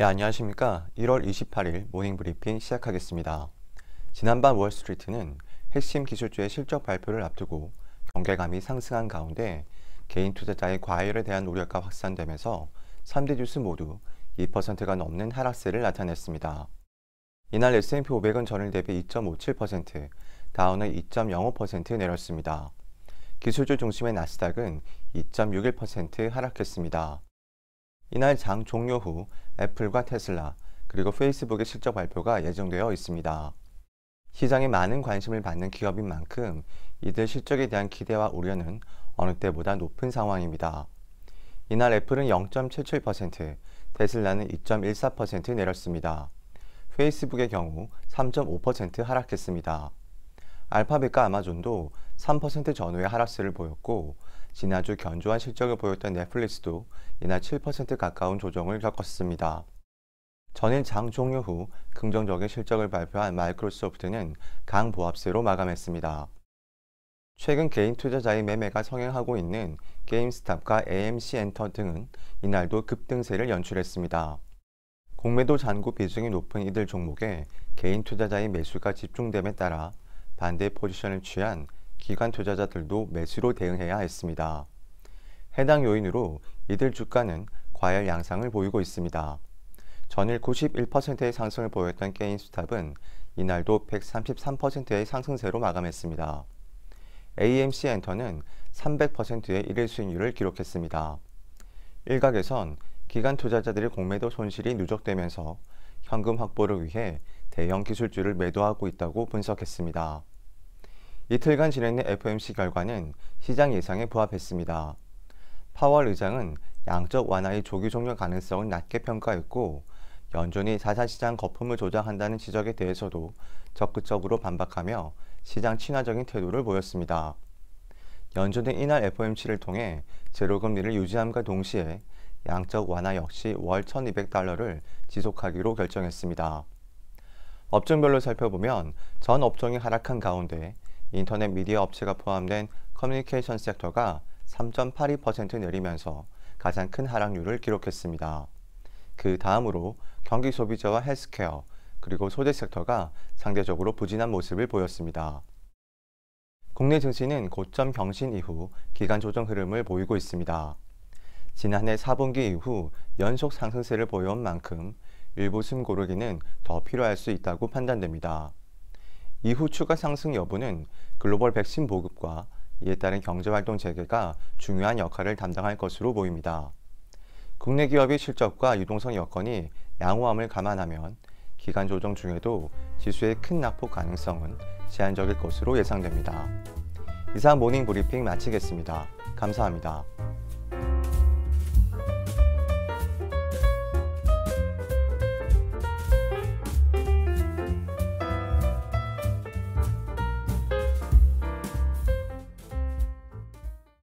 예, 안녕하십니까. 1월 28일 모닝 브리핑 시작하겠습니다. 지난밤 월스트리트는 핵심 기술주의 실적 발표를 앞두고 경계감이 상승한 가운데 개인 투자자의 과열에 대한 우려가 확산되면서 3대 뉴스 모두 2%가 넘는 하락세를 나타냈습니다. 이날 S&P 500은 전일 대비 2.57%, 다운은 2.05% 내렸습니다. 기술주 중심의 나스닥은 2.61% 하락했습니다. 이날 장 종료 후 애플과 테슬라 그리고 페이스북의 실적 발표가 예정되어 있습니다. 시장에 많은 관심을 받는 기업인 만큼 이들 실적에 대한 기대와 우려는 어느 때보다 높은 상황입니다. 이날 애플은 0.77%, 테슬라는 2.14% 내렸습니다. 페이스북의 경우 3.5% 하락했습니다. 알파벳과 아마존도 3% 전후의 하락세를 보였고 지난주 견조한 실적을 보였던 넷플릭스도 이날 7% 가까운 조정을 겪었습니다. 전일 장 종료 후 긍정적인 실적을 발표한 마이크로소프트는 강보합세로 마감했습니다. 최근 개인 투자자의 매매가 성행하고 있는 게임스탑과 AMC 엔터 등은 이날도 급등세를 연출했습니다. 공매도 잔고 비중이 높은 이들 종목에 개인 투자자의 매수가 집중됨에 따라 반대 포지션을 취한 기관 투자자들도 매수로 대응해야 했습니다. 해당 요인으로 이들 주가는 과열 양상을 보이고 있습니다. 전일 91%의 상승을 보였던 게임스탑은 이날도 133%의 상승세로 마감했습니다. AMC 엔터는 300%의 일일 수익률을 기록했습니다. 일각에선 기관 투자자들의 공매도 손실이 누적되면서 현금 확보를 위해 대형 기술주를 매도하고 있다고 분석했습니다. 이틀간 진행된 FOMC 결과는 시장 예상에 부합했습니다. 파월 의장은 양적 완화의 조기 종료 가능성을 낮게 평가했고 연준이 자산시장 거품을 조장한다는 지적에 대해서도 적극적으로 반박하며 시장 친화적인 태도를 보였습니다. 연준은 이날 FOMC를 통해 제로금리를 유지함과 동시에 양적 완화 역시 월 1200달러를 지속하기로 결정했습니다. 업종별로 살펴보면 전 업종이 하락한 가운데 인터넷 미디어 업체가 포함된 커뮤니케이션 섹터가 3.82% 내리면서 가장 큰 하락률을 기록했습니다. 그 다음으로 경기 소비자와 헬스케어 그리고 소재 섹터가 상대적으로 부진한 모습을 보였습니다. 국내 증시는 고점 경신 이후 기간 조정 흐름을 보이고 있습니다. 지난해 4분기 이후 연속 상승세를 보여온 만큼 일부 숨고르기는 더 필요할 수 있다고 판단됩니다. 이후 추가 상승 여부는 글로벌 백신 보급과 이에 따른 경제활동 재개가 중요한 역할을 담당할 것으로 보입니다. 국내 기업의 실적과 유동성 여건이 양호함을 감안하면 기간 조정 중에도 지수의 큰 낙폭 가능성은 제한적일 것으로 예상됩니다. 이상 모닝 브리핑 마치겠습니다. 감사합니다.